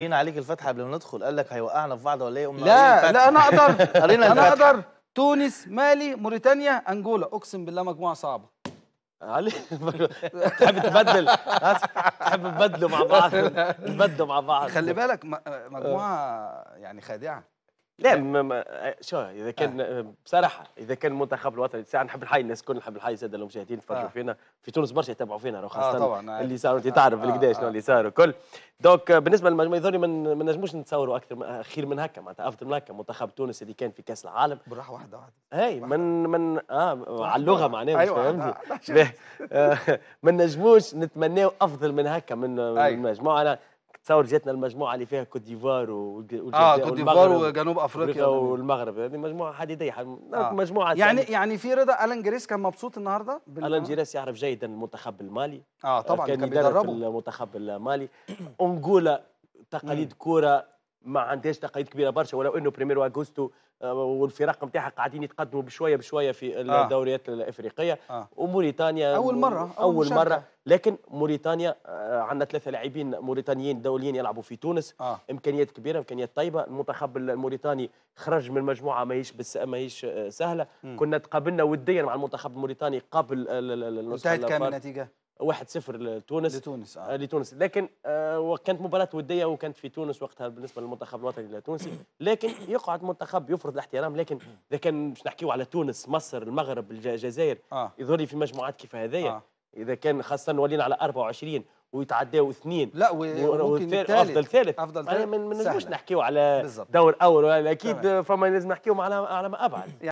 قرينا عليك الفتحة قبل ما ندخل قال لك هيوقعنا في بعض ولا ايه لا لا انا اقدر انا اقدر تونس مالي موريتانيا انجولا اقسم بالله مجموعه صعبه علي تحب تبدل تحب تبدلوا مع بعض تبدلوا مع بعض خلي بالك مجموعه آه. يعني خادعه لا ما آه، شو اذا كان آه. آه. بصراحه اذا كان المنتخب الوطني ساعه يعني نحب الحي الناس الكل نحب الحي ساده المشاهدين يتفرجوا آه. فينا في تونس برشا يتابعوا فينا آه، خاصه آه طبعا اللي صاروا انت تعرف آه. قداش آه. اللي صاروا الكل دونك بالنسبه للمجموعه يظهر ما نجموش نتصوروا اكثر خير من هكا معناتها افضل من هكا منتخب تونس اللي كان في كاس العالم بالراحه واحده واحده اي من من اه على اللغه معناها أيوة فهمتي ما نجموش نتمناو افضل من هكا من أيوة. المجموعه تصور جاتنا المجموعه اللي فيها كوت ديفوار اه كوت ديفوار وجنوب افريقيا والمغرب هذه مجموعه حديديه يعني آه. مجموعه يعني سعيد. يعني في رضا الان جيريس كان مبسوط النهارده الان جيريس يعرف جيدا المنتخب المالي اه طبعا كان, كان بيدرب المنتخب المالي انجولا تقاليد كوره ما عندهاش تقاليد كبيره برشا ولو انه بريميرو اغوستو آه، والفرق نتاعها قاعدين يتقدموا بشويه بشويه في آه. الدوريات آه. الافريقيه آه. وموريتانيا اول مره اول, أول مره لكن موريتانيا آه، عندنا ثلاثه لاعبين موريتانيين دوليين يلعبوا في تونس آه. امكانيات كبيره امكانيات طيبه المنتخب الموريتاني خرج من المجموعه ماهيش بس ماهيش سهله م. كنا تقابلنا وديا مع المنتخب الموريتاني قبل النسخه انتهت كام النتيجه 1 0 لتونس لتونس آه. آه. لتونس لكن آه كانت مباراه وديه وكانت في تونس وقتها بالنسبه للمنتخب الوطني التونسي لكن يقعد منتخب يفرض الاحترام لكن اذا كان باش نحكيو على تونس مصر المغرب الجزائر آه. يظهر لي في مجموعات كيف هذايا آه. اذا كان خاصه ولينا على 24 ويتعداو اثنين لا وممكن الثالث افضل ثالث افضل ثالث ما نجموش نحكيو على بالزبط. دور اول ولا اكيد فما لازم نحكيو على على ما ابعد